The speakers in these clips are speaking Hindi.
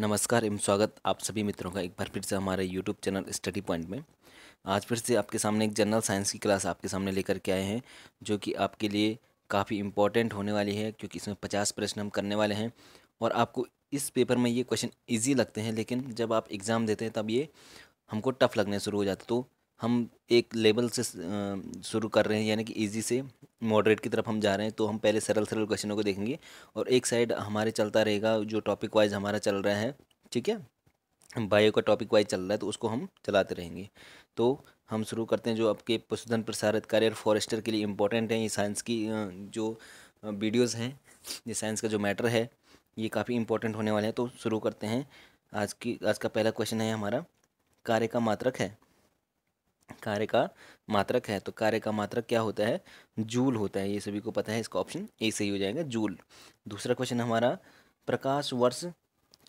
नमस्कार एवं स्वागत आप सभी मित्रों का एक बार फिर से हमारे यूट्यूब चैनल स्टडी पॉइंट में आज फिर से आपके सामने एक जनरल साइंस की क्लास आपके सामने लेकर के आए हैं जो कि आपके लिए काफ़ी इम्पोर्टेंट होने वाली है क्योंकि इसमें पचास प्रश्न हम करने वाले हैं और आपको इस पेपर में ये क्वेश्चन ईजी लगते हैं लेकिन जब आप एग्ज़ाम देते हैं तब ये हमको टफ़ लगने शुरू हो जाता तो हम एक लेवल से शुरू कर रहे हैं यानी कि ईजी से मॉडरेट की तरफ हम जा रहे हैं तो हम पहले सरल सरल क्वेश्चनों को देखेंगे और एक साइड हमारे चलता रहेगा जो टॉपिक वाइज हमारा चल रहा है ठीक है बायो का टॉपिक वाइज चल रहा है तो उसको हम चलाते रहेंगे तो हम शुरू करते हैं जो आपके पशुधन प्रसारित कार्य और फॉरेस्टर के लिए इम्पोर्टेंट हैं ये साइंस की जो वीडियोज़ हैं ये साइंस का जो मैटर है ये काफ़ी इंपॉर्टेंट होने वाले हैं तो शुरू करते हैं आज की आज का पहला क्वेश्चन है हमारा कार्य का मात्रक है कार्य का मात्रक है तो कार्य का मात्रक क्या होता है जूल होता है ये सभी को पता है इसका ऑप्शन ए सही हो जाएगा जूल दूसरा क्वेश्चन हमारा प्रकाश वर्ष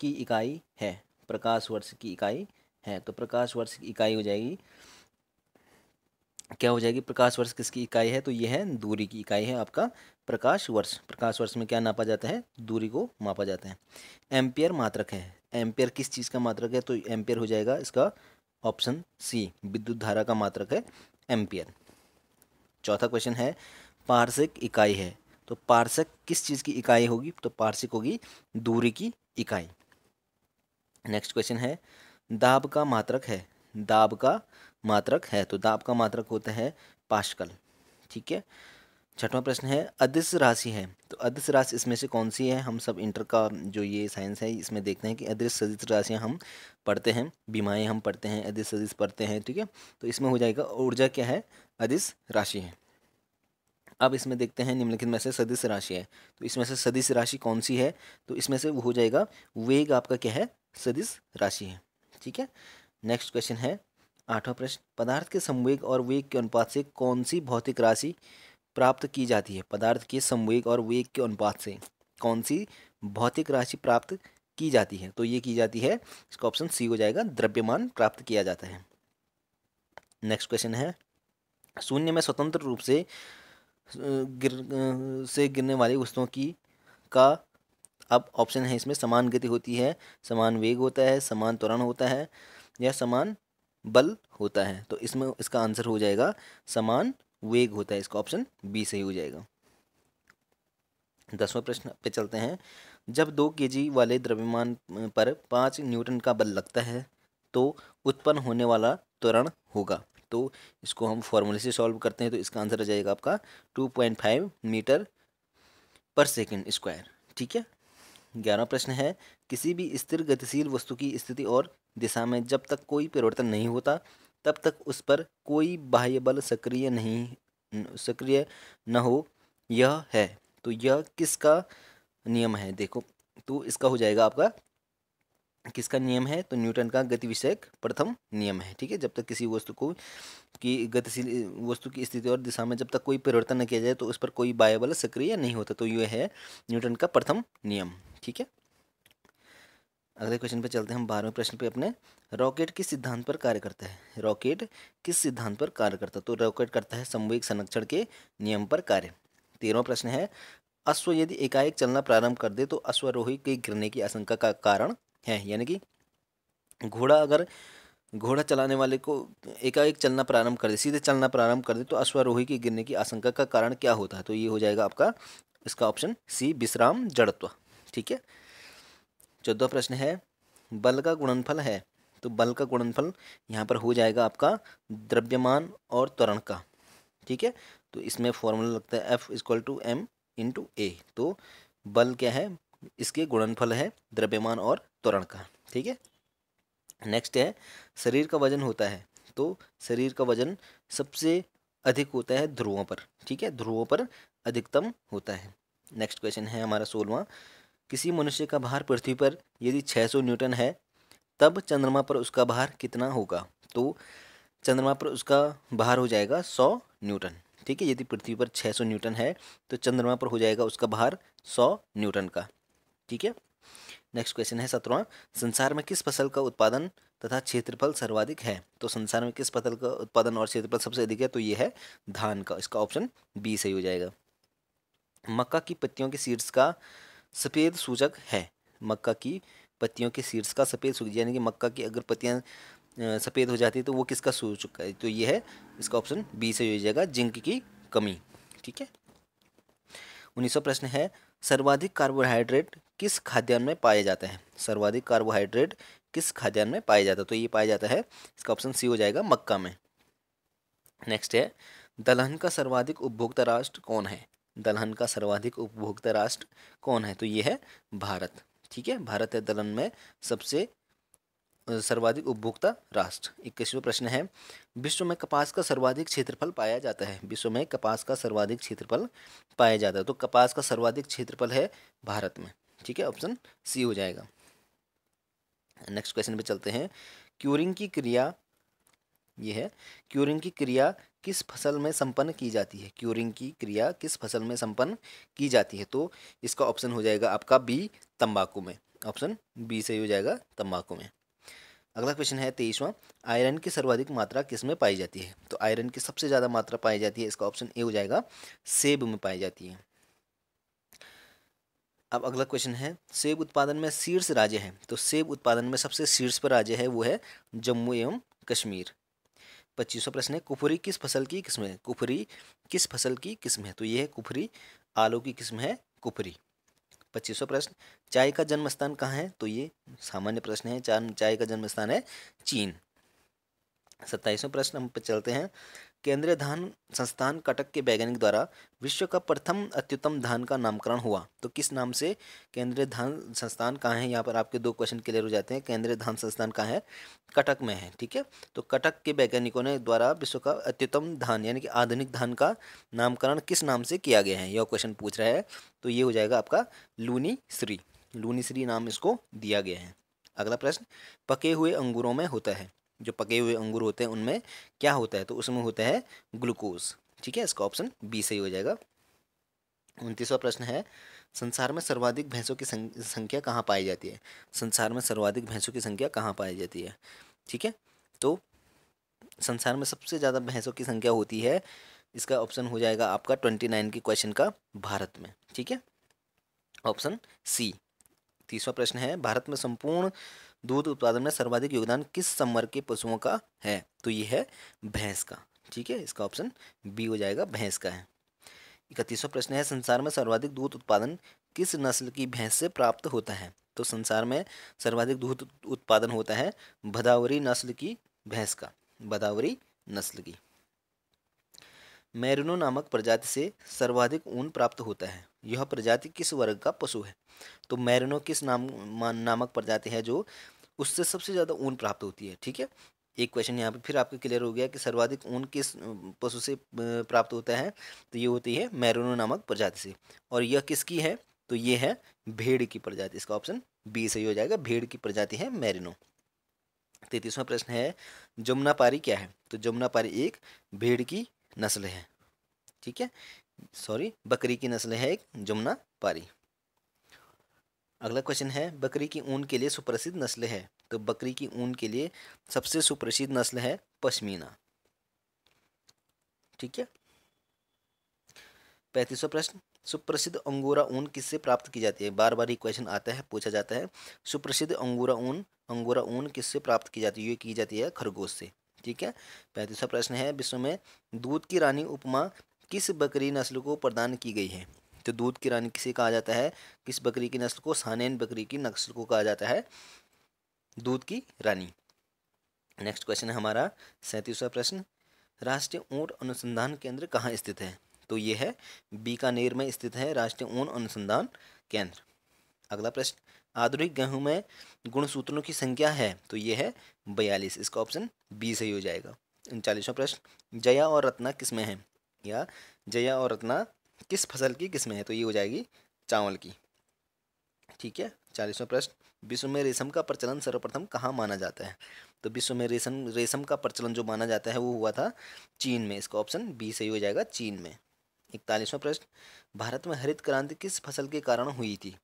की इकाई है प्रकाश वर्ष की इकाई है तो प्रकाश वर्ष की इकाई हो जाएगी क्या हो जाएगी प्रकाश वर्ष किसकी इकाई है तो ये है दूरी की इकाई है आपका प्रकाश वर्ष प्रकाश वर्ष में क्या नापा जाता है दूरी को मापा जाता है एम्पियर मात्रक है एम्पियर किस चीज़ का मात्रक है तो एम्पियर हो जाएगा इसका ऑप्शन सी विद्युत धारा का मात्रक है एम्पियर चौथा क्वेश्चन है पार्सिक इकाई है तो पार्सक किस चीज़ की इकाई होगी तो पार्सिक होगी दूरी की इकाई नेक्स्ट क्वेश्चन है दाब का मात्रक है दाब का मात्रक है तो दाब का मात्रक होता है पाशकल ठीक है छठवां प्रश्न है अदिश राशि है तो अदिश राशि इसमें से कौन सी है हम सब इंटर का जो ये साइंस है इसमें देखते हैं कि अदृश्य सदिश राशियाँ हम पढ़ते हैं बीमाएँ हम पढ़ते हैं अदृश्य सदिश पढ़ते हैं ठीक है तो इसमें हो जाएगा ऊर्जा क्या है अदिश राशि है अब इसमें देखते हैं निम्नलिखित में से सदिश राशि है तो इसमें से सदिश राशि कौन सी है तो इसमें से हो जाएगा वेग आपका क्या है सदिश राशि है ठीक है नेक्स्ट क्वेश्चन है आठवां प्रश्न पदार्थ के संवेग और वेग के अनुपात से कौन सी भौतिक राशि प्राप्त की जाती है पदार्थ के संवेग और वेग के अनुपात से कौन सी भौतिक राशि प्राप्त की जाती है तो ये की जाती है इसका ऑप्शन सी हो जाएगा द्रव्यमान प्राप्त किया जाता है नेक्स्ट क्वेश्चन है शून्य में स्वतंत्र रूप से गिर से गिरने वाली वस्तुओं की का अब ऑप्शन है इसमें समान गति होती है समान वेग होता है समान त्वरण होता है या समान बल होता है तो इसमें इसका आंसर हो जाएगा समान वेग होता है इसका ऑप्शन बी सही हो जाएगा दसवा प्रश्न पे चलते हैं जब दो के वाले द्रव्यमान पर पाँच न्यूटन का बल लगता है तो उत्पन्न होने वाला त्वरण होगा तो इसको हम फॉर्मूले से सॉल्व करते हैं तो इसका आंसर आ जाएगा आपका two point five metre per second square ठीक है ग्यारह प्रश्न है किसी भी स्थिर गतिशील वस्तु की स्थिति और दिशा में जब तक कोई परिवर्तन नहीं होता तब तक उस पर कोई बाह्य बल सक्रिय नहीं सक्रिय न हो यह है तो यह किसका नियम है देखो तो इसका हो जाएगा आपका किसका नियम है तो न्यूटन का गति विषयक प्रथम नियम है ठीक है जब तक किसी वस्तु को की गतिशील वस्तु की स्थिति और दिशा में जब तक कोई परिवर्तन न किया जाए तो उस पर कोई बाह्य बल सक्रिय नहीं होता तो यह है न्यूटन का प्रथम नियम ठीक है अगले क्वेश्चन पर चलते हैं हम बारहवें प्रश्न पे अपने रॉकेट किस सिद्धांत पर कार्य करता है रॉकेट किस सिद्धांत पर कार्य करता है तो रॉकेट करता है संवेग संरक्षण के नियम पर कार्य तेरहवा प्रश्न है अश्व यदि एकाएक चलना प्रारंभ कर दे तो अश्वरोही के गिरने की आशंका का कारण है यानी कि घोड़ा अगर घोड़ा चलाने वाले को एकाएक चलना प्रारंभ कर दे सीधे चलना प्रारंभ कर दे तो अश्वरोही के गिरने की आशंका का कारण क्या होता है तो ये हो जाएगा आपका इसका ऑप्शन सी विश्राम जड़त्व ठीक है चौदह प्रश्न है बल का गुणनफल है तो बल का गुणनफल यहाँ पर हो जाएगा आपका द्रव्यमान और त्वरण का ठीक है तो इसमें फॉर्मूला लगता है F equal to M into A तो बल क्या है इसके गुणनफल है द्रव्यमान और त्वरण का ठीक है नेक्स्ट है शरीर का वजन होता है तो शरीर का वजन सबसे अधिक होता है ध्रुवों पर ठीक है ध्रुवों पर अधिकतम होता है नेक्स्ट क्वेश्चन है हमारा सोलवा किसी मनुष्य का भार पृथ्वी पर यदि 600 न्यूटन है तब चंद्रमा पर उसका भार कितना होगा तो चंद्रमा पर उसका भार हो जाएगा 100 न्यूटन ठीक है यदि पृथ्वी पर 600 न्यूटन है तो चंद्रमा पर हो जाएगा उसका भार 100 न्यूटन का ठीक है नेक्स्ट क्वेश्चन है सत्रवा संसार में किस फसल का उत्पादन तथा क्षेत्रफल सर्वाधिक है तो संसार में किस फसल का उत्पादन और क्षेत्रफल सबसे अधिक है तो ये है धान का इसका ऑप्शन बी सही हो जाएगा मक्का की पत्तियों के सीड्स का सफ़ेद सूचक है मक्का की पत्तियों के शीर्ष का सफ़ेद सूचक यानी कि मक्का की अगर पत्तियाँ सफ़ेद हो जाती है तो वो किसका सूचक है तो ये है इसका ऑप्शन बी से हो जाएगा जिंक की कमी ठीक है उन्नीसवा प्रश्न है सर्वाधिक कार्बोहाइड्रेट किस खाद्यान्न में पाए जाते हैं सर्वाधिक कार्बोहाइड्रेट किस खाद्यान्न में पाया जाता है तो ये पाया जाता है इसका ऑप्शन सी हो जाएगा मक्का में नेक्स्ट है दलहन का सर्वाधिक उपभोक्ता राष्ट्र कौन है दलहन का सर्वाधिक उपभोक्ता राष्ट्र कौन है तो ये है भारत ठीक है भारत है दलहन में सबसे सर्वाधिक उपभोक्ता राष्ट्र इक्कीसवें प्रश्न है विश्व में कपास का सर्वाधिक क्षेत्रफल पाया जाता है विश्व में कपास का सर्वाधिक क्षेत्रफल पाया जाता है तो कपास का सर्वाधिक क्षेत्रफल है भारत में ठीक है ऑप्शन सी हो जाएगा नेक्स्ट क्वेश्चन पे चलते हैं क्यूरिंग की क्रिया ये है क्यूरिंग की क्रिया किस फसल में संपन्न की जाती है क्यूरिंग की क्रिया किस फसल में संपन्न की जाती है तो इसका ऑप्शन हो जाएगा आपका बी तंबाकू में ऑप्शन बी से हो जाएगा तंबाकू में अगला क्वेश्चन है तेईसवा आयरन की सर्वाधिक मात्रा किस में पाई जाती है तो आयरन की सबसे ज़्यादा मात्रा पाई जाती है इसका ऑप्शन ए हो जाएगा सेब में पाई जाती है अब अगला क्वेश्चन है सेब उत्पादन में शीर्ष राज्य है तो सेब उत्पादन में सबसे शीर्ष पर राज्य है वो है जम्मू एवं कश्मीर पच्चीसवा प्रश्न है कुफरी किस फसल की किस्म है कुफरी किस फसल की किस्म है तो ये है कुफरी आलू की किस्म है कुफरी पच्चीसवा प्रश्न चाय का जन्म स्थान कहाँ है तो ये सामान्य प्रश्न है चाय का जन्म स्थान है चीन सत्ताईसवें प्रश्न हम पर चलते हैं केंद्रीय धान संस्थान कटक के वैज्ञानिक द्वारा विश्व का प्रथम अत्युत्तम धान का नामकरण हुआ तो किस नाम से केंद्रीय धान संस्थान कहाँ है यहाँ पर आपके दो क्वेश्चन क्लियर हो जाते हैं केंद्रीय धान संस्थान कहाँ है कटक में है ठीक है तो कटक के वैज्ञानिकों ने द्वारा विश्व का अत्युत्तम धान यानी कि आधुनिक धान का नामकरण किस नाम से किया गया है यह क्वेश्चन पूछ रहा है तो ये हो जाएगा आपका लूनी श्री लूनी श्री नाम इसको दिया गया है अगला प्रश्न पके हुए अंगूरों में होता है जो पके हुए अंगूर होते हैं उनमें क्या होता है तो उसमें होता है ग्लूकोज ठीक है इसका ऑप्शन बी सही हो जाएगा उनतीसवा प्रश्न है संसार में सर्वाधिक भैंसों की संख्या कहाँ पाई जाती है संसार में सर्वाधिक भैंसों की संख्या कहाँ पाई जाती है ठीक है तो संसार में सबसे ज़्यादा भैंसों की संख्या होती है इसका ऑप्शन हो जाएगा आपका ट्वेंटी नाइन के क्वेश्चन का भारत में ठीक है ऑप्शन सी तीसवा प्रश्न है भारत में संपूर्ण दूध उत्पादन में सर्वाधिक योगदान किस संवर्ग के पशुओं का है तो ये है भैंस का ठीक है इसका ऑप्शन बी हो जाएगा भैंस का है इकतीसवा प्रश्न है संसार में सर्वाधिक दूध उत्पादन किस नस्ल की भैंस से प्राप्त होता है तो संसार में सर्वाधिक दूध उत्पादन होता है भदावरी नस्ल की भैंस का भदावरी नस्ल की मैरिनो नामक प्रजाति से सर्वाधिक ऊन प्राप्त होता है यह प्रजाति किस वर्ग का पशु है तो मैरिनो किस नाम नामक प्रजाति है जो उससे सबसे ज़्यादा ऊन प्राप्त होती है ठीक है एक क्वेश्चन यहाँ पे फिर आपका क्लियर हो गया कि सर्वाधिक ऊन किस पशु से प्राप्त होता है तो ये होती है मैरोनो नामक प्रजाति से और यह किसकी है तो ये है भेड़ की प्रजाति इसका ऑप्शन बी सही हो जाएगा भेड़ की प्रजाति है मैरिनो तैतीसवा प्रश्न है जमुना पारी क्या है तो जमुना पारी एक भेड़ की नस्ल है ठीक है सॉरी बकरी की नस्ल है एक जमुना पारी अगला क्वेश्चन है बकरी की ऊन के लिए सुप्रसिद्ध नस्ल है तो बकरी की ऊन के लिए सबसे सुप्रसिद्ध नस्ल है पश्मीना ठीक है पैंतीसवा प्रश्न सुप्रसिद्ध अंगोरा ऊन किससे प्राप्त की जाती है बार बार ये क्वेश्चन आता है पूछा जाता है सुप्रसिद्ध अंगोरा ऊन अंगोरा ऊन किससे प्राप्त की जाती है ये की जाती है खरगोश से ठीक है पैंतीसवा प्रश्न है विश्व में दूध की रानी उपमा किस बकरी नस्ल को प्रदान की गई है तो दूध की रानी किसे कहा जाता है किस बकरी की नस्ल को सानेन बकरी की नस्ल को कहा जाता है दूध की रानी नेक्स्ट क्वेश्चन है हमारा सैंतीसवा प्रश्न राष्ट्रीय ऊँट अनुसंधान केंद्र कहाँ स्थित है तो ये है बीकानेर में स्थित है राष्ट्रीय ऊन अनुसंधान केंद्र अगला प्रश्न आधुनिक गेहूं में गुणसूत्रों की संख्या है तो ये है बयालीस इसका ऑप्शन बी सही हो जाएगा उनचालीसवा प्रश्न जया और रत्ना किस में है या जया और रत्ना किस फसल की किस्में हैं तो ये हो जाएगी चावल की ठीक है चालीसवा प्रश्न विश्व में रेशम का प्रचलन सर्वप्रथम कहाँ माना जाता है तो विश्व में रेशम रेशम का प्रचलन जो माना जाता है वो हुआ था चीन में इसका ऑप्शन बी सही हो जाएगा चीन में इकतालीसवां प्रश्न भारत में हरित क्रांति किस फसल के कारण हुई थी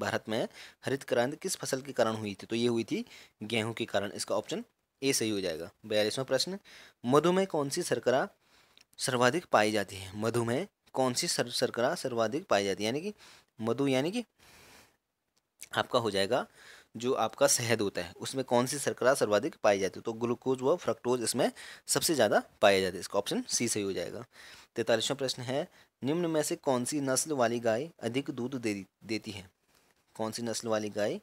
भारत में हरित क्रांति किस फसल के कारण हुई थी तो ये हुई थी गेहूं के कारण इसका ऑप्शन ए सही हो जाएगा बयालीसवां प्रश्न मधु में कौन सी शर्करा सर्वाधिक पाई जाती है मधु में कौन सी सर सरकरा सर्वाधिक पाई जाती है यानी कि मधु यानी कि आपका हो जाएगा जो आपका शहद होता है उसमें कौन सी सरकरा सर्वाधिक पाई जाती है तो ग्लूकोज व फ्रक्टोज इसमें सबसे ज़्यादा पाया जाता है इसका ऑप्शन सी सही हो जाएगा तैतालीसवा प्रश्न है निम्न में से कौन सी नस्ल वाली गाय अधिक दूध दे देती है कौन सी नस्ल वाली गाय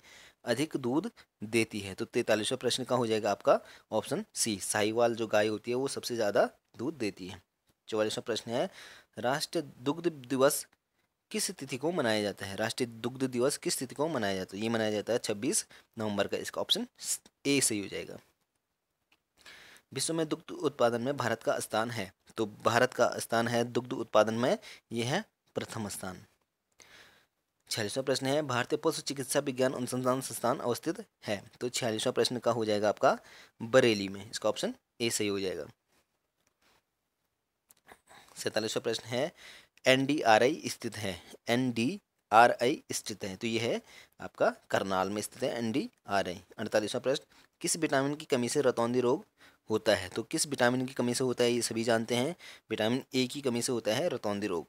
अधिक दूध देती है तो तैतालीसवा प्रश्न का हो जाएगा आपका ऑप्शन सी साहिवाल जो गाय होती है वो सबसे ज़्यादा दूध देती है चौवालीसवा प्रश्न है राष्ट्रीय दुग्ध दिवस किस तिथि को मनाया जाता है राष्ट्रीय दुग्ध दिवस किस तिथि को मनाया जाता है ये मनाया जाता है छब्बीस नवंबर का इसका ऑप्शन ए सही हो जाएगा विश्व में दुग्ध उत्पादन में भारत का स्थान है तो भारत का स्थान है दुग्ध उत्पादन में यह है प्रथम स्थान छियालीसवा प्रश्न है भारतीय पशु चिकित्सा विज्ञान अनुसंधान संस्थान अवस्थित है तो छियालीसवा प्रश्न का हो जाएगा आपका बरेली में इसका ऑप्शन ए सही हो जाएगा सैतालीसवा प्रश्न है एन डी आर आई स्थित है एन डी आर आई स्थित है तो ये है आपका करनाल में स्थित है एन डी आर आई अड़तालीसवा प्रश्न किस विटामिन की कमी से रतौंदी रोग होता है तो किस विटामिन की कमी से होता है ये सभी जानते हैं विटामिन ए की कमी से होता है रतौंदी रोग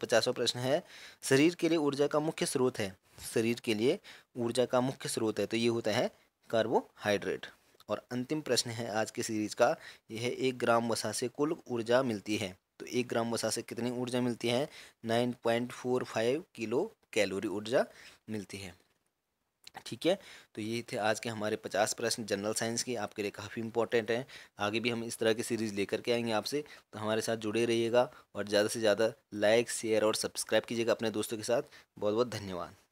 पचासवा प्रश्न है शरीर के लिए ऊर्जा का मुख्य स्रोत है शरीर के लिए ऊर्जा का मुख्य स्रोत है तो ये होता है कार्बोहाइड्रेट और अंतिम प्रश्न है आज की सीरीज का यह एक ग्राम वसा से कुल ऊर्जा मिलती है तो एक ग्राम वसा से कितनी ऊर्जा मिलती है nine point four five kilo calorie ऊर्जा मिलती है ठीक है तो ये थे आज के हमारे पचास प्रश्न जनरल साइंस के आपके लिए काफ़ी इंपॉर्टेंट हैं आगे भी हम इस तरह की सीरीज़ लेकर के आएंगे आपसे तो हमारे साथ जुड़े रहिएगा और ज़्यादा से ज़्यादा लाइक शेयर और सब्सक्राइब कीजिएगा अपने दोस्तों के साथ बहुत बहुत धन्यवाद